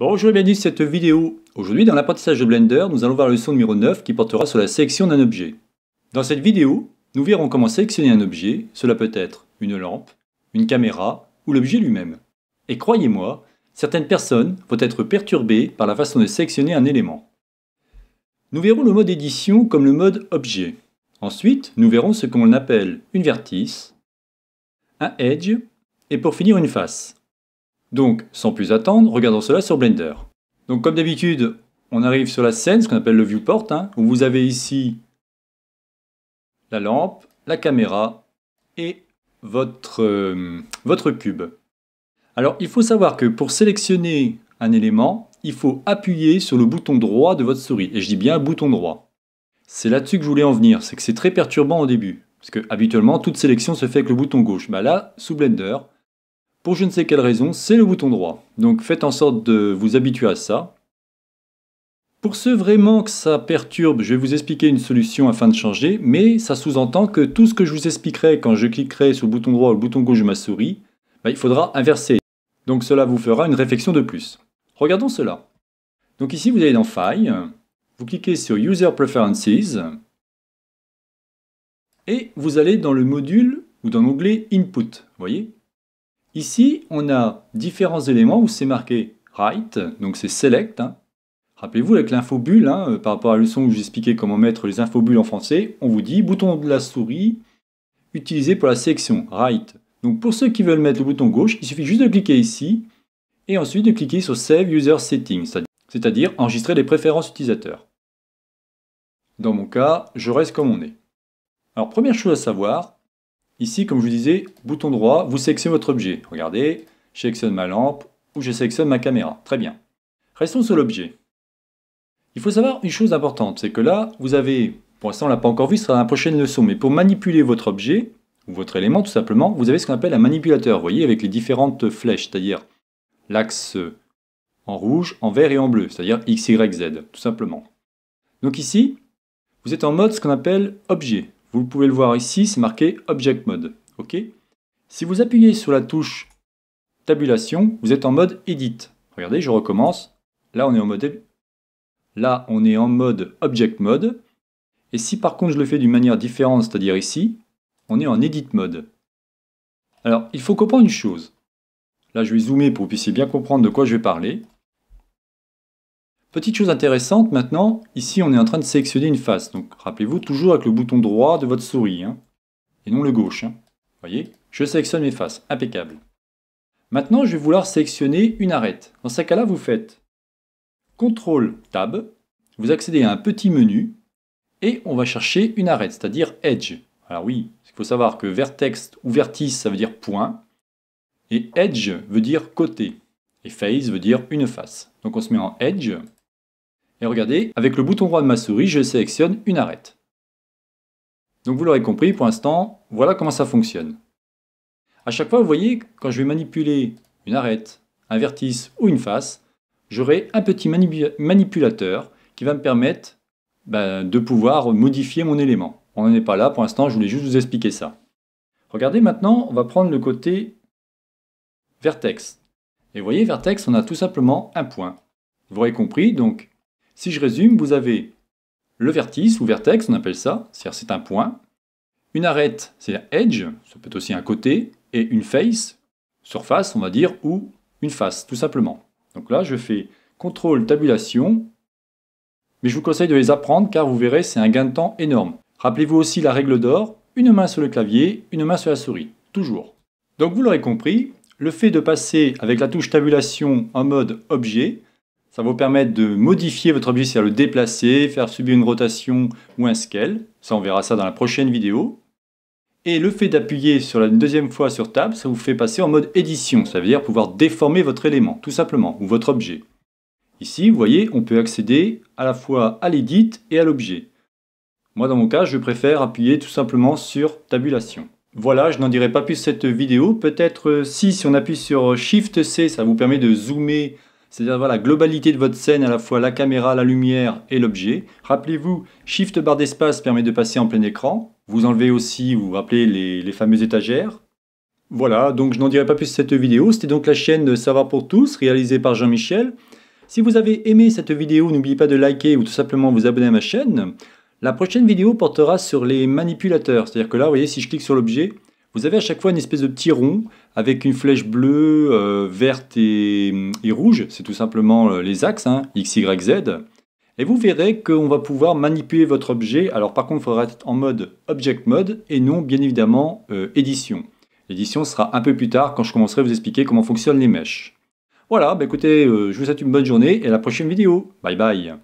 Bonjour et bienvenue dans cette vidéo. Aujourd'hui dans l'apprentissage de Blender, nous allons voir la leçon numéro 9 qui portera sur la sélection d'un objet. Dans cette vidéo, nous verrons comment sélectionner un objet, cela peut être une lampe, une caméra ou l'objet lui-même. Et croyez-moi, certaines personnes vont être perturbées par la façon de sélectionner un élément. Nous verrons le mode édition comme le mode objet. Ensuite, nous verrons ce qu'on appelle une vertice, un edge et pour finir une face. Donc, sans plus attendre, regardons cela sur Blender. Donc, comme d'habitude, on arrive sur la scène, ce qu'on appelle le viewport, hein, où vous avez ici la lampe, la caméra et votre, euh, votre cube. Alors, il faut savoir que pour sélectionner un élément, il faut appuyer sur le bouton droit de votre souris. Et je dis bien bouton droit. C'est là-dessus que je voulais en venir, c'est que c'est très perturbant au début. Parce que habituellement, toute sélection se fait avec le bouton gauche. Mais bah là, sous Blender, pour je ne sais quelle raison, c'est le bouton droit. Donc faites en sorte de vous habituer à ça. Pour ceux vraiment que ça perturbe, je vais vous expliquer une solution afin de changer, mais ça sous-entend que tout ce que je vous expliquerai quand je cliquerai sur le bouton droit ou le bouton gauche de ma souris, bah, il faudra inverser. Donc cela vous fera une réflexion de plus. Regardons cela. Donc ici, vous allez dans File, vous cliquez sur User Preferences, et vous allez dans le module ou dans l'onglet Input, voyez Ici, on a différents éléments où c'est marqué write, donc c'est select. Hein. Rappelez-vous avec l'infobule, hein, euh, par rapport à la leçon où j'expliquais comment mettre les infobules en français, on vous dit bouton de la souris utilisé pour la sélection Write ». Donc pour ceux qui veulent mettre le bouton gauche, il suffit juste de cliquer ici et ensuite de cliquer sur Save User Settings, c'est-à-dire enregistrer les préférences utilisateurs. Dans mon cas, je reste comme on est. Alors première chose à savoir, Ici, comme je vous disais, bouton droit, vous sélectionnez votre objet. Regardez, je sélectionne ma lampe ou je sélectionne ma caméra. Très bien. Restons sur l'objet. Il faut savoir une chose importante, c'est que là, vous avez, pour l'instant on ne l'a pas encore vu, ce sera dans la prochaine leçon, mais pour manipuler votre objet, ou votre élément tout simplement, vous avez ce qu'on appelle un manipulateur, vous voyez, avec les différentes flèches, c'est-à-dire l'axe en rouge, en vert et en bleu, c'est-à-dire X, Y, Z, tout simplement. Donc ici, vous êtes en mode ce qu'on appelle objet. Vous pouvez le voir ici, c'est marqué Object Mode. OK si vous appuyez sur la touche Tabulation, vous êtes en mode Edit. Regardez, je recommence. Là, on est en mode, Là, on est en mode Object Mode. Et si par contre je le fais d'une manière différente, c'est-à-dire ici, on est en Edit Mode. Alors, il faut comprendre une chose. Là, je vais zoomer pour que vous puissiez bien comprendre de quoi je vais parler. Petite chose intéressante maintenant, ici on est en train de sélectionner une face. Donc rappelez-vous, toujours avec le bouton droit de votre souris, hein, et non le gauche. Hein. Vous voyez, je sélectionne mes faces, impeccable. Maintenant, je vais vouloir sélectionner une arête. Dans ce cas-là, vous faites CTRL TAB, vous accédez à un petit menu, et on va chercher une arête, c'est-à-dire Edge. Alors oui, il faut savoir que vertex ou vertice, ça veut dire point, et edge veut dire côté, et face veut dire une face. Donc on se met en edge, et regardez, avec le bouton droit de ma souris, je sélectionne une arête. Donc vous l'aurez compris, pour l'instant, voilà comment ça fonctionne. À chaque fois, vous voyez, quand je vais manipuler une arête, un vertice ou une face, j'aurai un petit manipulateur qui va me permettre ben, de pouvoir modifier mon élément. On n'en est pas là, pour l'instant, je voulais juste vous expliquer ça. Regardez maintenant, on va prendre le côté vertex. Et vous voyez, vertex, on a tout simplement un point. Vous aurez compris, donc si je résume, vous avez le vertice ou vertex, on appelle ça, c'est-à-dire c'est un point. Une arête, c'est un edge, ça peut être aussi un côté, et une face, surface, on va dire, ou une face, tout simplement. Donc là, je fais contrôle tabulation, mais je vous conseille de les apprendre car vous verrez, c'est un gain de temps énorme. Rappelez-vous aussi la règle d'or, une main sur le clavier, une main sur la souris, toujours. Donc vous l'aurez compris, le fait de passer avec la touche tabulation en mode objet, ça va vous permettre de modifier votre objet, c'est-à-dire le déplacer, faire subir une rotation ou un scale. Ça, on verra ça dans la prochaine vidéo. Et le fait d'appuyer sur la deuxième fois sur Tab, ça vous fait passer en mode édition. Ça veut dire pouvoir déformer votre élément, tout simplement, ou votre objet. Ici, vous voyez, on peut accéder à la fois à l'édit et à l'objet. Moi, dans mon cas, je préfère appuyer tout simplement sur Tabulation. Voilà, je n'en dirai pas plus cette vidéo. Peut-être euh, si, si on appuie sur euh, Shift-C, ça vous permet de zoomer c'est-à-dire la globalité de votre scène, à la fois la caméra, la lumière et l'objet. Rappelez-vous, Shift barre d'espace permet de passer en plein écran. Vous enlevez aussi, vous vous rappelez, les, les fameuses étagères. Voilà, donc je n'en dirai pas plus cette vidéo. C'était donc la chaîne de Savoir pour tous, réalisée par Jean-Michel. Si vous avez aimé cette vidéo, n'oubliez pas de liker ou tout simplement vous abonner à ma chaîne. La prochaine vidéo portera sur les manipulateurs, c'est-à-dire que là, vous voyez, si je clique sur l'objet, vous avez à chaque fois une espèce de petit rond avec une flèche bleue, euh, verte et, rouge. C'est tout simplement euh, les axes, hein, X, Y, Z. Et vous verrez qu'on va pouvoir manipuler votre objet. Alors par contre, il faudra être en mode Object Mode et non, bien évidemment, euh, Édition. L'édition sera un peu plus tard quand je commencerai à vous expliquer comment fonctionnent les mèches. Voilà, bah, écoutez, je vous souhaite une bonne journée et à la prochaine vidéo. Bye bye